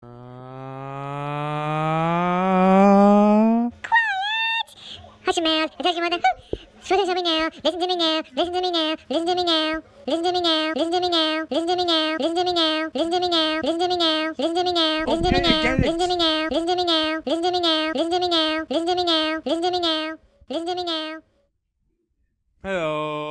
Quiet! Hush your mouth touch your mother. Listen to me now. Listen to me now. Listen to me now. Listen to me now. Listen to me now. Listen to me now. Listen to me now. Listen to me now. Listen to me now. Listen to me now. Listen to me now. Listen to me now. Listen to me now. Listen to me now. Listen to me now. Listen to me now. Listen to me now. Listen to me now. Listen to me now. Hello.